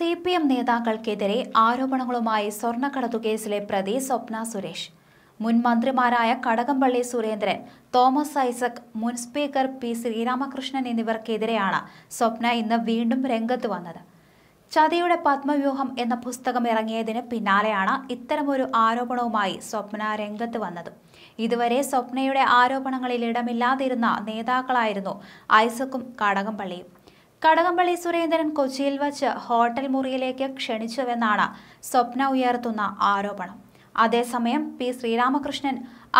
C P M നേതാക്കൾക്കെതിരെ ആരോപണങ്ങളുമായി സ്വർണ്ണക്കടത്തു കേസിലെ പ്രതി സ്വപ്ന സുരേഷ് മുൻ മന്ത്രിമാരായ കടകംപള്ളി സുരേന്ദ്രൻ തോമസ് ഐസക് മുൻ സ്പീക്കർ പി ശ്രീരാമകൃഷ്ണൻ എന്നിവർക്കെതിരെയാണ് സ്വപ്ന ഇന്ന് വീണ്ടും രംഗത്ത് വന്നത് ചതിയുടെ പത്മവ്യൂഹം എന്ന പുസ്തകം ഇറങ്ങിയതിന് പിന്നാലെയാണ് ഇത്തരമൊരു ആരോപണവുമായി സ്വപ്ന രംഗത്ത് വന്നത് ഇതുവരെ സ്വപ്നയുടെ ആരോപണങ്ങളിൽ ഇടമില്ലാതിരുന്ന നേതാക്കളായിരുന്നു ഐസക്കും കടകംപള്ളിയും കടകംപള്ളി സുരേന്ദ്രൻ കൊച്ചിയിൽ വച്ച് ഹോട്ടൽ മുറിയിലേക്ക് ക്ഷണിച്ചുവെന്നാണ് സ്വപ്ന ഉയർത്തുന്ന ആരോപണം അതേസമയം പി ശ്രീരാമകൃഷ്ണൻ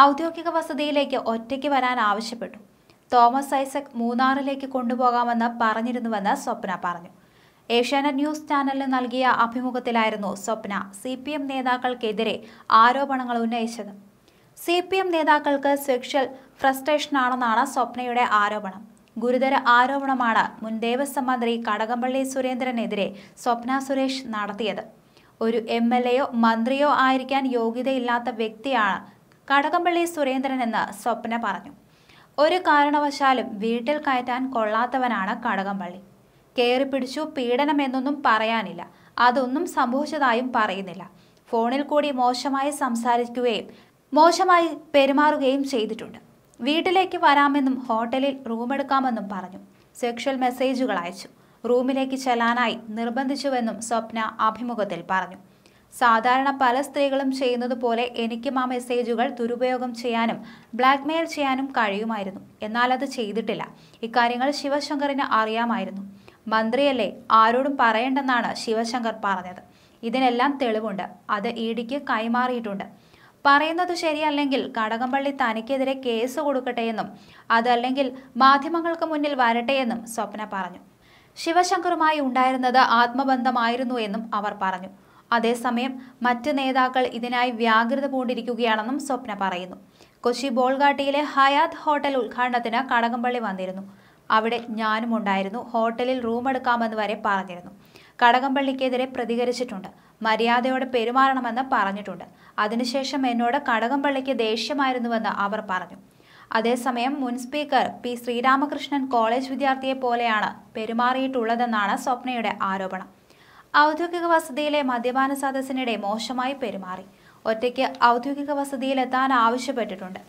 ഔദ്യോഗിക വസതിയിലേക്ക് ഒറ്റയ്ക്ക് വരാൻ ആവശ്യപ്പെട്ടു തോമസ് ഐസക് മൂന്നാറിലേക്ക് കൊണ്ടുപോകാമെന്ന് പറഞ്ഞിരുന്നുവെന്ന് സ്വപ്ന പറഞ്ഞു ഏഷ്യാനെറ്റ് ന്യൂസ് ചാനലിന് നൽകിയ അഭിമുഖത്തിലായിരുന്നു സ്വപ്ന സി പി എം നേതാക്കൾക്കെതിരെ ആരോപണങ്ങൾ ഉന്നയിച്ചത് സി പി എം നേതാക്കൾക്ക് സെക്ഷൽ ഫ്രസ്ട്രേഷനാണെന്നാണ് സ്വപ്നയുടെ ആരോപണം ഗുരുതര ആരോപണമാണ് മുൻ ദേവസ്വം മന്ത്രി കടകംപള്ളി സുരേന്ദ്രനെതിരെ സ്വപ്ന സുരേഷ് നടത്തിയത് ഒരു എം എൽ എയോ മന്ത്രിയോ ആയിരിക്കാൻ യോഗ്യതയില്ലാത്ത വ്യക്തിയാണ് കടകംപള്ളി സുരേന്ദ്രൻ എന്ന് സ്വപ്ന പറഞ്ഞു ഒരു കാരണവശാലും വീട്ടിൽ കയറ്റാൻ കൊള്ളാത്തവനാണ് കടകംപള്ളി കയറി പിടിച്ചു പീഡനമെന്നൊന്നും പറയാനില്ല അതൊന്നും സംഭവിച്ചതായും പറയുന്നില്ല ഫോണിൽ കൂടി മോശമായി സംസാരിക്കുകയും മോശമായി പെരുമാറുകയും ചെയ്തിട്ടുണ്ട് വീട്ടിലേക്ക് വരാമെന്നും ഹോട്ടലിൽ റൂമെടുക്കാമെന്നും പറഞ്ഞു സെക്ഷൽ മെസ്സേജുകൾ അയച്ചു റൂമിലേക്ക് ചെല്ലാനായി നിർബന്ധിച്ചുവെന്നും സ്വപ്ന അഭിമുഖത്തിൽ പറഞ്ഞു സാധാരണ പല സ്ത്രീകളും ചെയ്യുന്നത് പോലെ എനിക്കും ആ മെസ്സേജുകൾ ദുരുപയോഗം ചെയ്യാനും ബ്ലാക്ക്മെയിൽ ചെയ്യാനും കഴിയുമായിരുന്നു എന്നാൽ അത് ചെയ്തിട്ടില്ല ഇക്കാര്യങ്ങൾ ശിവശങ്കറിന് അറിയാമായിരുന്നു മന്ത്രിയല്ലേ ആരോടും പറയേണ്ടെന്നാണ് ശിവശങ്കർ പറഞ്ഞത് ഇതിനെല്ലാം തെളിവുണ്ട് അത് ഇഡിക്ക് കൈമാറിയിട്ടുണ്ട് പറയുന്നത് ശരിയല്ലെങ്കിൽ കടകംപള്ളി തനിക്കെതിരെ കേസ് കൊടുക്കട്ടെയെന്നും അതല്ലെങ്കിൽ മാധ്യമങ്ങൾക്ക് മുന്നിൽ വരട്ടെയെന്നും സ്വപ്ന പറഞ്ഞു ശിവശങ്കറുമായി ഉണ്ടായിരുന്നത് ആത്മബന്ധമായിരുന്നു എന്നും അവർ പറഞ്ഞു അതേസമയം മറ്റ് നേതാക്കൾ ഇതിനായി വ്യാകൃത പൂണ്ടിരിക്കുകയാണെന്നും സ്വപ്ന പറയുന്നു കൊച്ചി ബോൾഗാട്ടിയിലെ ഹയാത്ത് ഹോട്ടൽ ഉദ്ഘാടനത്തിന് കടകംപള്ളി വന്നിരുന്നു അവിടെ ഞാനും ഉണ്ടായിരുന്നു ഹോട്ടലിൽ റൂം എടുക്കാമെന്ന് വരെ പറഞ്ഞിരുന്നു കടകംപള്ളിക്കെതിരെ പ്രതികരിച്ചിട്ടുണ്ട് മര്യാദയോടെ പെരുമാറണമെന്ന് പറഞ്ഞിട്ടുണ്ട് അതിനുശേഷം എന്നോട് കടകംപള്ളിക്ക് ദേഷ്യമായിരുന്നുവെന്ന് അവർ പറഞ്ഞു അതേസമയം മുൻ സ്പീക്കർ പി ശ്രീരാമകൃഷ്ണൻ കോളേജ് വിദ്യാർത്ഥിയെ പോലെയാണ് പെരുമാറിയിട്ടുള്ളതെന്നാണ് സ്വപ്നയുടെ ആരോപണം ഔദ്യോഗിക വസതിയിലെ മദ്യപാന സദസ്സിനിടെ മോശമായി പെരുമാറി ഒറ്റയ്ക്ക് ഔദ്യോഗിക വസതിയിൽ എത്താൻ ആവശ്യപ്പെട്ടിട്ടുണ്ട്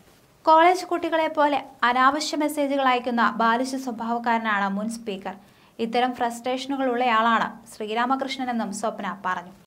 കോളേജ് കുട്ടികളെ പോലെ അനാവശ്യ മെസ്സേജുകൾ അയക്കുന്ന ബാലിശ സ്വഭാവക്കാരനാണ് മുൻ സ്പീക്കർ ഇത്തരം ഫ്രസ്ട്രേഷനുകളുള്ളയാളാണ് ശ്രീരാമകൃഷ്ണനെന്നും സ്വപ്ന പറഞ്ഞു